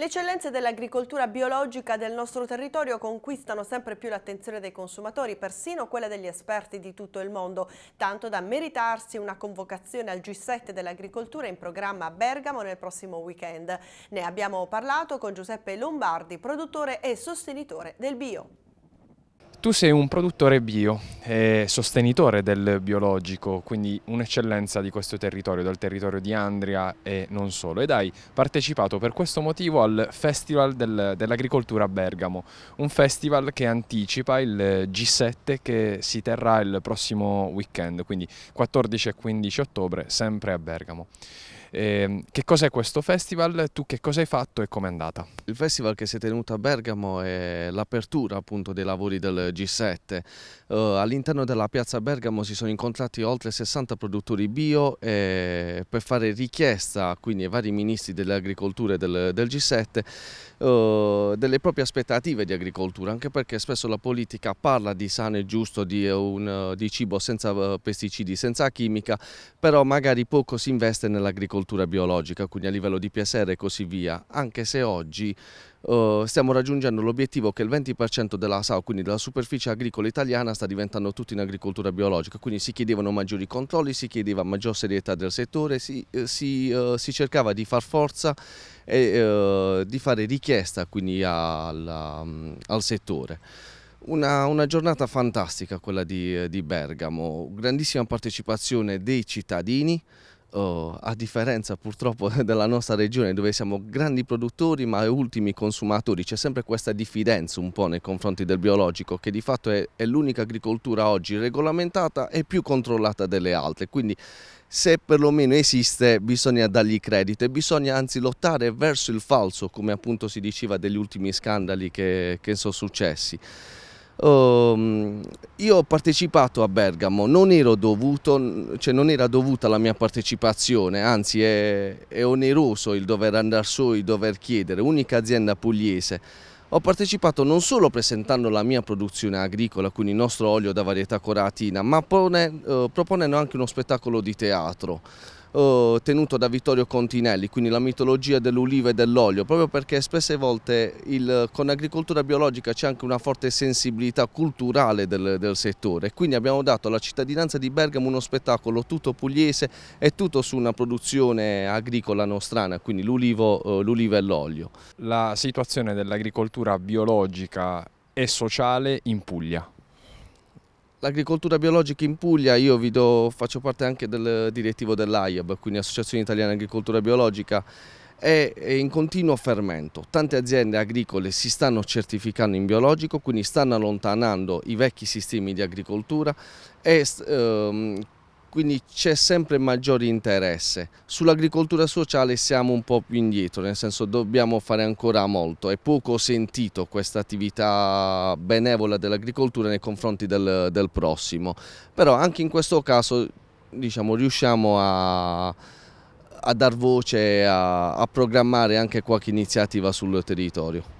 Le eccellenze dell'agricoltura biologica del nostro territorio conquistano sempre più l'attenzione dei consumatori, persino quella degli esperti di tutto il mondo, tanto da meritarsi una convocazione al G7 dell'agricoltura in programma a Bergamo nel prossimo weekend. Ne abbiamo parlato con Giuseppe Lombardi, produttore e sostenitore del bio. Tu sei un produttore bio e sostenitore del biologico, quindi un'eccellenza di questo territorio, del territorio di Andria e non solo, ed hai partecipato per questo motivo al Festival del, dell'Agricoltura a Bergamo, un festival che anticipa il G7 che si terrà il prossimo weekend, quindi 14 e 15 ottobre, sempre a Bergamo. Eh, che cos'è questo festival? Tu che cosa hai fatto e com'è andata? Il festival che si è tenuto a Bergamo è l'apertura appunto dei lavori del G7. Uh, eh, all'interno della piazza Bergamo si sono incontrati oltre 60 produttori bio eh, per fare richiesta quindi ai vari ministri dell'agricoltura e del, del G7 uh, eh, delle proprie aspettative di agricoltura, anche perché spesso la politica parla di sano e giusto, di, eh, un, di cibo senza pesticidi, senza chimica, però magari poco si investe nell'agricoltura l'agricoltura biologica, quindi a livello di PSR e così via, anche se oggi Uh, stiamo raggiungendo l'obiettivo che il 20% della SAO, quindi della superficie agricola italiana, sta diventando tutto in agricoltura biologica, quindi si chiedevano maggiori controlli, si chiedeva maggior serietà del settore, si, eh, si, uh, si cercava di far forza e uh, di fare richiesta quindi alla, mm, al settore. Una, una, giornata fantastica quella di, di Bergamo, grandissima partecipazione dei cittadini, Oh, a differenza purtroppo della nostra regione dove siamo grandi produttori ma ultimi consumatori, c'è sempre questa diffidenza un po' nei confronti del biologico che di fatto è, è l'unica agricoltura oggi regolamentata e più controllata delle altre, quindi se perlomeno esiste bisogna dargli credito e bisogna anzi lottare verso il falso come appunto si diceva degli ultimi scandali che, che sono successi. Uh, io ho partecipato a Bergamo, non, dovuto, cioè non, era dovuta la mia partecipazione, anzi è, è oneroso il dover andare su, il dover chiedere, unica azienda pugliese. Ho partecipato non solo presentando la mia produzione agricola, quindi il nostro olio da varietà coratina, ma pone, uh, proponendo anche uno spettacolo di teatro eh, tenuto da Vittorio Continelli, quindi la mitologia dell'uliva e dell'olio, proprio perché spesse volte il, con l'agricoltura biologica c'è anche una forte sensibilità culturale del, del settore, quindi abbiamo dato alla cittadinanza di Bergamo uno spettacolo tutto pugliese e tutto su una produzione agricola nostrana, quindi l'ulivo eh, e l'olio. La situazione dell'agricoltura biologica e sociale in Puglia. L'agricoltura biologica in Puglia, io do, faccio parte anche del direttivo dell'AIAB, quindi Associazione Italiana Agricoltura Biologica, è in continuo fermento. Tante aziende agricole si stanno certificando in biologico, quindi stanno allontanando i vecchi sistemi di agricoltura e ehm, quindi c'è sempre maggiore interesse. Sull'agricoltura sociale siamo un po' più indietro, nel senso dobbiamo fare ancora molto, è poco sentito questa attività benevola dell'agricoltura nei confronti del, del, prossimo, però anche in questo caso diciamo, riusciamo a, a dar voce, a, a programmare anche qualche iniziativa sul territorio.